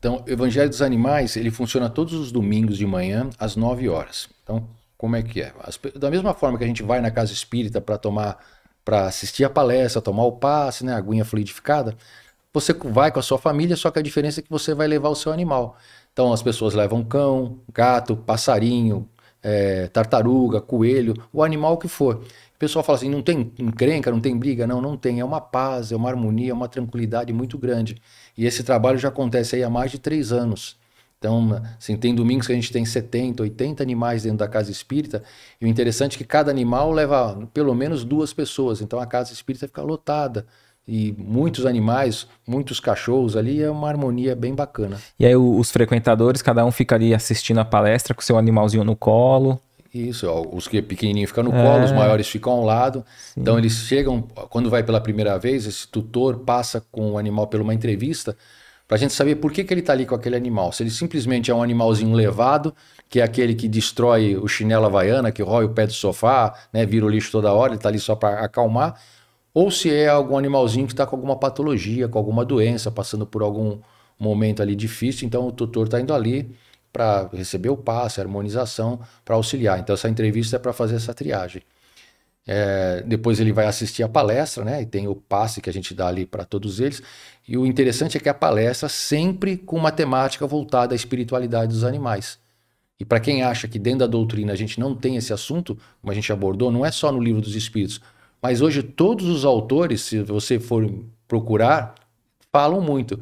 Então, o Evangelho dos Animais, ele funciona todos os domingos de manhã, às 9 horas. Então, como é que é? As, da mesma forma que a gente vai na casa espírita para tomar, para assistir a palestra, tomar o passe, né, a aguinha fluidificada, você vai com a sua família, só que a diferença é que você vai levar o seu animal. Então, as pessoas levam cão, gato, passarinho, é, tartaruga, coelho, o animal que for pessoal fala assim, não tem encrenca, não tem briga. Não, não tem. É uma paz, é uma harmonia, é uma tranquilidade muito grande. E esse trabalho já acontece aí há mais de três anos. Então, assim, tem domingos que a gente tem 70, 80 animais dentro da casa espírita, e o interessante é que cada animal leva pelo menos duas pessoas, então a casa espírita fica lotada. E muitos animais, muitos cachorros ali, é uma harmonia bem bacana. E aí os frequentadores, cada um fica ali assistindo a palestra com seu animalzinho no colo. Isso, ó, os que é pequenininhos ficam no é. colo, os maiores ficam ao lado. Sim. Então eles chegam, quando vai pela primeira vez, esse tutor passa com o animal por uma entrevista para a gente saber por que, que ele está ali com aquele animal. Se ele simplesmente é um animalzinho levado, que é aquele que destrói o chinelo havaiana, que rói o pé do sofá, né, vira o lixo toda hora, ele está ali só para acalmar, ou se é algum animalzinho que está com alguma patologia, com alguma doença, passando por algum momento ali difícil, então o tutor está indo ali para receber o passe, a harmonização, para auxiliar. Então, essa entrevista é para fazer essa triagem. É, depois ele vai assistir a palestra, né? E tem o passe que a gente dá ali para todos eles. E o interessante é que a palestra é sempre com uma temática voltada à espiritualidade dos animais. E para quem acha que dentro da doutrina a gente não tem esse assunto, como a gente abordou, não é só no livro dos Espíritos, mas hoje todos os autores, se você for procurar, falam muito.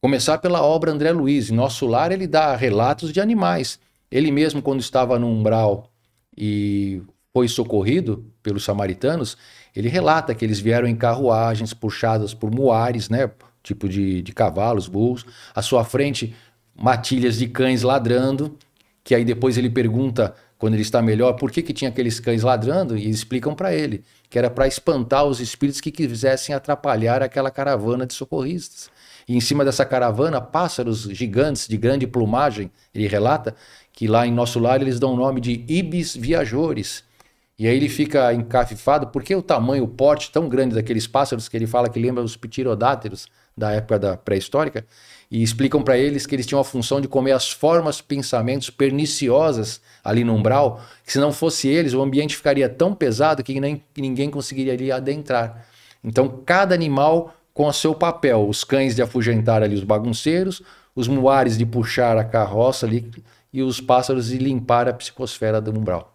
Começar pela obra André Luiz. Em Nosso Lar, ele dá relatos de animais. Ele mesmo, quando estava no umbral e foi socorrido pelos samaritanos, ele relata que eles vieram em carruagens puxadas por muares, né? Tipo de, de cavalos, burros. À sua frente, matilhas de cães ladrando. Que aí depois ele pergunta quando ele está melhor, por que, que tinha aqueles cães ladrando, e explicam para ele que era para espantar os espíritos que quisessem atrapalhar aquela caravana de socorristas. E em cima dessa caravana, pássaros gigantes de grande plumagem, ele relata que lá em nosso lar eles dão o nome de ibis viajores, e aí ele fica encafifado, porque o tamanho, o porte tão grande daqueles pássaros que ele fala que lembra os ptirodáteros da época da pré-histórica, e explicam para eles que eles tinham a função de comer as formas, pensamentos perniciosas ali no umbral, que se não fosse eles, o ambiente ficaria tão pesado que nem, ninguém conseguiria ali adentrar. Então, cada animal com o seu papel, os cães de afugentar ali os bagunceiros, os muares de puxar a carroça ali e os pássaros de limpar a psicosfera do umbral.